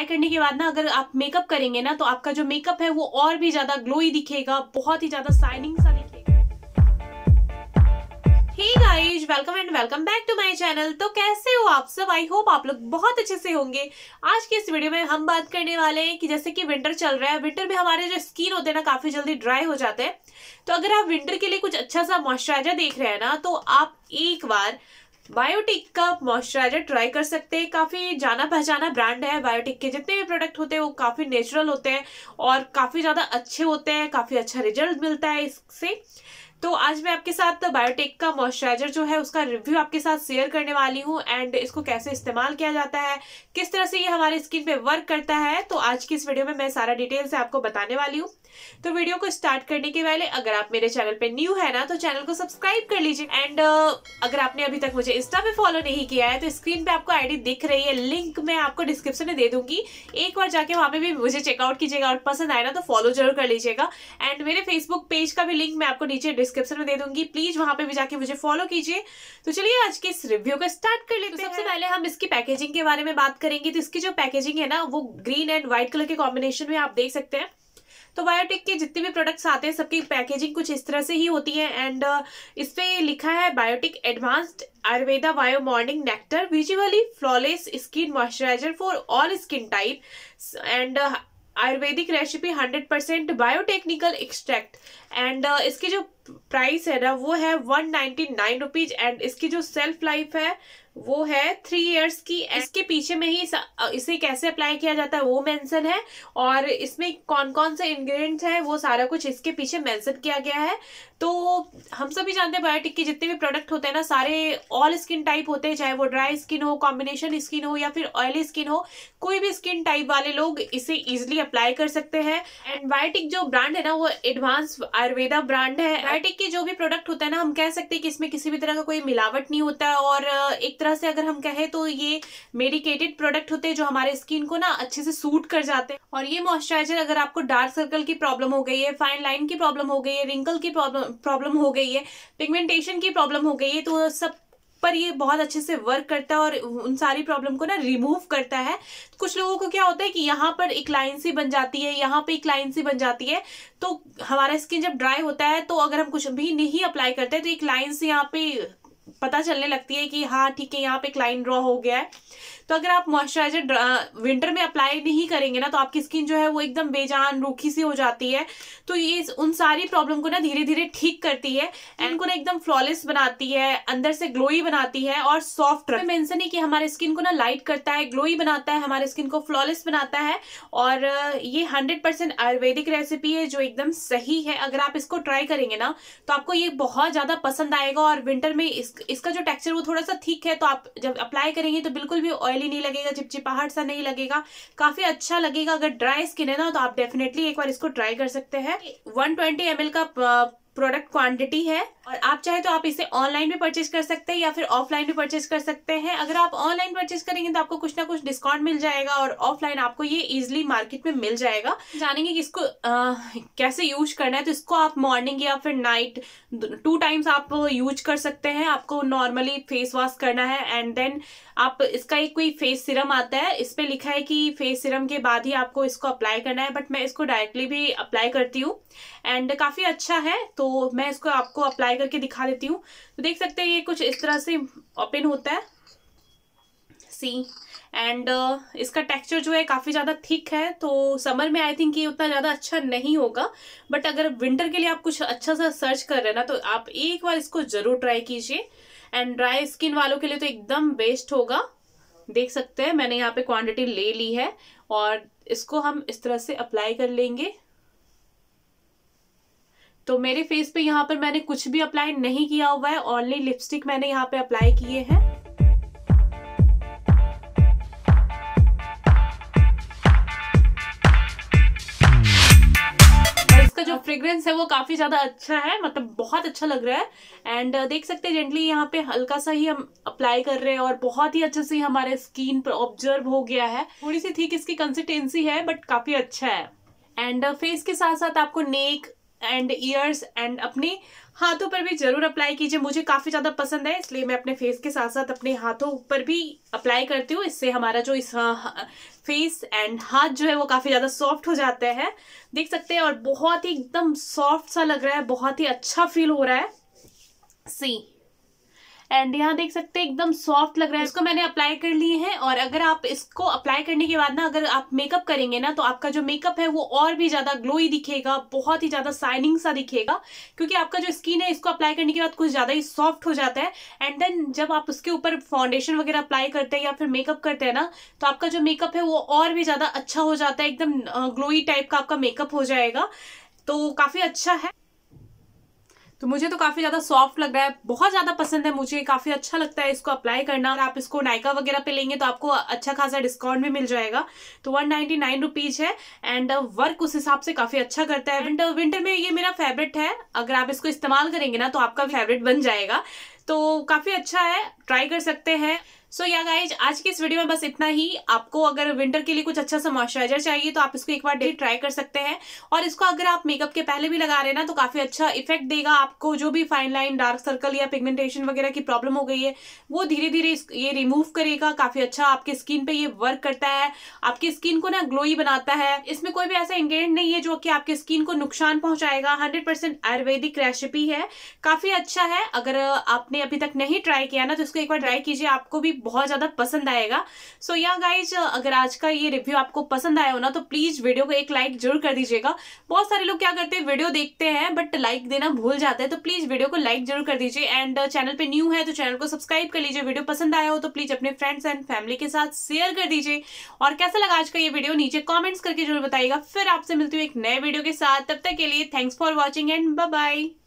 apply करने के बाद ना अगर आप मेकअप करेंगे ना तो आपका जो मेकअप है वो और भी ज़्यादा ग्लोई दिखेगा बहुत ही ज़्यादा शाइनिंग सा दिखेगा guys welcome and welcome back to my channel तो कैसे हो आप सब आई होप आप लोग बहुत अच्छे से होंगे आज के इस वीडियो में हम बात करने वाले हैं कि जैसे कि विंटर चल रहा है विंटर में हमारे जो स्किन होते हैं ना काफ़ी जल्दी ड्राई हो जाते हैं तो अगर आप विंटर के लिए कुछ अच्छा सा मॉइस्चराइजर देख रहे हैं ना तो आप एक बार बायोटिक का मॉइस्चराइजर ट्राई कर सकते हैं काफ़ी जाना पहचाना ब्रांड है बायोटिक के जितने भी प्रोडक्ट होते हैं वो काफ़ी नेचुरल होते हैं और काफ़ी ज़्यादा अच्छे होते हैं काफ़ी अच्छा रिजल्ट मिलता है इससे तो आज मैं आपके साथ बायोटिक का मॉइस्चराइजर जो है उसका रिव्यू आपके साथ शेयर करने वाली हूँ एंड इसको कैसे इस्तेमाल किया जाता है किस तरह से ये हमारे स्किन पर वर्क करता है तो आज की इस वीडियो में मैं सारा डिटेल से आपको बताने वाली हूँ तो वीडियो को स्टार्ट करने के पहले अगर आप मेरे चैनल पे न्यू है ना तो चैनल को सब्सक्राइब कर लीजिए एंड uh, अगर आपने अभी तक मुझे इंस्टा पे फॉलो नहीं किया है तो स्क्रीन पे आपको आईडी दिख रही है लिंक मैं आपको डिस्क्रिप्शन में दे दूंगी एक बार जाके वहाँ पे भी मुझे चेकआउट कीजिएगा और पसंद आए ना तो फॉलो जरूर कर लीजिएगा एंड मेरे फेसबुक पेज का भी लिंक मैं आपको नीचे डिस्क्रिप्शन में दे दूंगी प्लीज वहाँ पे भी जाके मुझे फॉलो कीजिए तो चलिए आज के इस रिव्यू को स्टार्ट कर लेते तो सबसे पहले हम इसकी पैकेजिंग के बारे में बात करेंगे तो इसकी जो पैकेजिंग है ना वो ग्रीन एंड व्हाइट कलर के कॉम्बिनेशन में आप देख सकते हैं तो बायोटेक के जितने भी प्रोडक्ट्स आते हैं सबकी पैकेजिंग कुछ इस तरह से ही होती है एंड uh, इस पर लिखा है Biotique advanced Ayurveda bio morning nectar visually flawless skin moisturiser for all skin type and Ayurvedic recipe hundred percent biotechnical extract and इसकी जो प्राइस है ना वो है one ninety nine rupees and इसकी जो सेल्फ लाइफ है वो है थ्री इयर्स की इसके पीछे में ही इसे कैसे अप्लाई किया जाता है वो मेंशन है और इसमें कौन कौन से इंग्रेडिएंट्स हैं वो सारा कुछ इसके पीछे मेंशन किया गया है तो हम सभी जानते हैं बायोटिक के जितने भी प्रोडक्ट होते हैं ना सारे ऑल स्किन टाइप होते हैं चाहे वो ड्राई स्किन हो कॉम्बिनेशन स्किन हो या फिर ऑयली स्किन हो कोई भी स्किन टाइप वाले लोग इसे ईजिली अप्लाई कर सकते हैं एंड बायोटिक जो ब्रांड है ना वो एडवांस आयुर्वेदा ब्रांड है बायोटिक के जो भी प्रोडक्ट होता है ना हम कह सकते हैं कि इसमें किसी भी तरह का कोई मिलावट नहीं होता और एक तरह तरह से अगर हम कहें तो ये मेडिकेटेड प्रोडक्ट होते हैं जो हमारे स्किन को ना अच्छे से सूट कर जाते हैं और ये मॉइस्चराइजर अगर आपको डार्क सर्कल की प्रॉब्लम हो गई है फाइन लाइन की प्रॉब्लम हो गई है रिंकल की प्रॉब्लम हो गई है पिगमेंटेशन की प्रॉब्लम हो गई है तो सब पर ये बहुत अच्छे से वर्क करता है और उन सारी प्रॉब्लम को ना रिमूव करता है कुछ लोगों को क्या होता है कि यहाँ पर एक लाइन सी बन जाती है यहाँ पे एक लाइन सी बन जाती है तो हमारा स्किन जब ड्राई होता है तो अगर हम कुछ भी नहीं अप्लाई करते हैं तो एक लाइन सी यहाँ पे पता चलने लगती है कि हाँ ठीक है यहाँ पे लाइन ड्रॉ हो गया है तो अगर आप मॉइस्चराइजर विंटर में अप्लाई नहीं करेंगे ना तो आपकी स्किन जो है वो एकदम बेजान रूखी सी हो जाती है तो ये उन सारी प्रॉब्लम को ना धीरे धीरे ठीक करती है एंड को ना एकदम फ्लॉलेस बनाती है अंदर से ग्लोई बनाती है और सॉफ्ट मेंशन है कि हमारे स्किन को ना लाइट करता है ग्लोई बनाता है हमारे स्किन को फ्लॉलेस बनाता है और ये हंड्रेड परसेंट आयुर्वेदिक रेसिपी है जो एकदम सही है अगर आप इसको ट्राई करेंगे ना तो आपको ये बहुत ज़्यादा पसंद आएगा और विंटर में इस, इसका जो टेक्सचर वो थोड़ा सा ठीक है तो आप जब अप्लाई करेंगे तो बिल्कुल भी ऑयल ऑयली नहीं लगेगा चिपचिपाहट सा नहीं लगेगा काफी अच्छा लगेगा अगर ड्राई स्किन है ना तो आप डेफिनेटली एक बार इसको ट्राई कर सकते हैं वन ट्वेंटी का प्रोडक्ट क्वांटिटी है और आप चाहे तो आप इसे ऑनलाइन भी परचेज कर सकते हैं या फिर ऑफलाइन भी परचेज कर सकते हैं अगर आप ऑनलाइन परचेज करेंगे तो आपको कुछ ना कुछ डिस्काउंट मिल जाएगा और ऑफलाइन आपको ये इजिली मार्केट में मिल जाएगा जानेंगे कि इसको आ, कैसे यूज करना है तो इसको आप मॉर्निंग या फिर नाइट टू टाइम्स आप यूज कर सकते हैं आपको नॉर्मली फेस वॉश करना है एंड देन आप इसका एक कोई फेस सिरम आता है इस पर लिखा है कि फेस सिरम के बाद ही आपको इसको अप्लाई करना है बट मैं इसको डायरेक्टली भी अप्लाई करती हूँ एंड काफ़ी अच्छा है तो मैं इसको आपको अप्लाई करके दिखा देती हूँ तो देख सकते हैं ये कुछ इस तरह से ओपन होता है सी एंड uh, इसका टेक्सचर जो है काफ़ी ज़्यादा थिक है तो समर में आई थिंक ये उतना ज़्यादा अच्छा नहीं होगा बट अगर विंटर के लिए आप कुछ अच्छा सा सर्च कर रहे हैं ना तो आप एक बार इसको ज़रूर ट्राई कीजिए एंड ड्राई स्किन वालों के लिए तो एकदम बेस्ट होगा देख सकते हैं मैंने यहाँ पे क्वांटिटी ले ली है और इसको हम इस तरह से अप्लाई कर लेंगे तो मेरे फेस पे यहाँ पर मैंने कुछ भी अप्लाई नहीं किया हुआ है ऑनली लिपस्टिक मैंने यहाँ पे अप्लाई किए हैं फ्रेग्रेंस है वो काफ़ी ज़्यादा अच्छा है मतलब बहुत अच्छा लग रहा है एंड uh, देख सकते हैं जेंटली यहाँ पे हल्का सा ही हम अप्लाई कर रहे हैं और बहुत ही अच्छे से हमारे स्किन पर ऑब्जर्व हो गया है थोड़ी सी थी इसकी कंसिस्टेंसी है बट काफ़ी अच्छा है एंड फेस uh, के साथ साथ आपको नेक एंड ईयर्स एंड अपने हाथों पर भी ज़रूर अप्लाई कीजिए मुझे काफ़ी ज़्यादा पसंद है इसलिए मैं अपने फेस के साथ साथ अपने हाथों पर भी अप्लाई करती हूँ इससे हमारा जो इस फेस हाँ, एंड हाँ, हाथ जो है वो काफ़ी ज़्यादा सॉफ्ट हो जाते हैं देख सकते हैं और बहुत ही एकदम सॉफ्ट सा लग रहा है बहुत ही अच्छा फील हो रहा है सी एंड यहाँ देख सकते हैं एकदम सॉफ्ट लग रहा है इसको मैंने अप्लाई कर लिए हैं और अगर आप इसको अप्लाई करने के बाद ना अगर आप मेकअप करेंगे ना तो आपका जो मेकअप है वो और भी ज्यादा ग्लोई दिखेगा बहुत ही ज्यादा साइनिंग सा दिखेगा क्योंकि आपका जो स्किन है इसको अप्लाई करने के बाद कुछ ज्यादा ही सॉफ्ट हो जाता है एंड देन जब आप उसके ऊपर फाउंडेशन वगैरह अप्लाई करते हैं या फिर मेकअप करते हैं ना तो आपका जो मेकअप है वो और भी ज्यादा अच्छा हो जाता है एकदम ग्लोई टाइप का आपका मेकअप हो जाएगा तो काफी अच्छा है तो मुझे तो काफ़ी ज़्यादा सॉफ्ट लग रहा है बहुत ज़्यादा पसंद है मुझे काफ़ी अच्छा लगता है इसको अप्लाई करना और आप इसको नायका वगैरह पे लेंगे तो आपको अच्छा खासा डिस्काउंट भी मिल जाएगा तो वन नाइनटी नाइन रुपीज़ है एंड वर्क उस हिसाब से काफ़ी अच्छा करता है एंड विंटर में ये मेरा फेवरेट है अगर आप इसको इस्तेमाल करेंगे ना तो आपका फेवरेट बन जाएगा तो काफ़ी अच्छा है ट्राई कर सकते हैं सो या गाइज आज की इस वीडियो में बस इतना ही आपको अगर विंटर के लिए कुछ अच्छा सा मॉइस्चराइजर चाहिए तो आप इसको एक बार डेली ट्राई कर सकते हैं और इसको अगर आप मेकअप के पहले भी लगा रहे ना तो काफी अच्छा इफेक्ट देगा आपको जो भी फाइन लाइन डार्क सर्कल या पिगमेंटेशन वगैरह की प्रॉब्लम हो गई है वो धीरे धीरे ये रिमूव करेगा काफी अच्छा आपकी स्किन पे ये वर्क करता है आपकी स्किन को ना ग्लोई बनाता है इसमें कोई भी ऐसा इंग्रेडिएंट नहीं है जो कि आपके स्किन को नुकसान पहुंचाएगा हंड्रेड आयुर्वेदिक रेसिपी है काफी अच्छा है अगर आपने अभी तक नहीं ट्राई किया ना तो इसको एक बार ट्राई कीजिए आपको भी बहुत ज़्यादा पसंद आएगा सो या गाइज अगर आज का ये रिव्यू आपको पसंद आया हो ना तो प्लीज़ वीडियो को एक लाइक जरूर कर दीजिएगा बहुत सारे लोग क्या करते हैं वीडियो देखते हैं बट लाइक देना भूल जाते हैं तो प्लीज़ वीडियो को लाइक जरूर कर दीजिए एंड चैनल पर न्यू है तो चैनल को सब्सक्राइब कर लीजिए वीडियो पसंद आया हो तो प्लीज़ अपने फ्रेंड्स एंड फैमिली के साथ शेयर कर दीजिए और कैसा लगा आज का ये वीडियो नीचे कॉमेंट्स करके जरूर बताइएगा फिर आपसे मिलती हूँ एक नए वीडियो के साथ तब तक के लिए thanks for watching and bye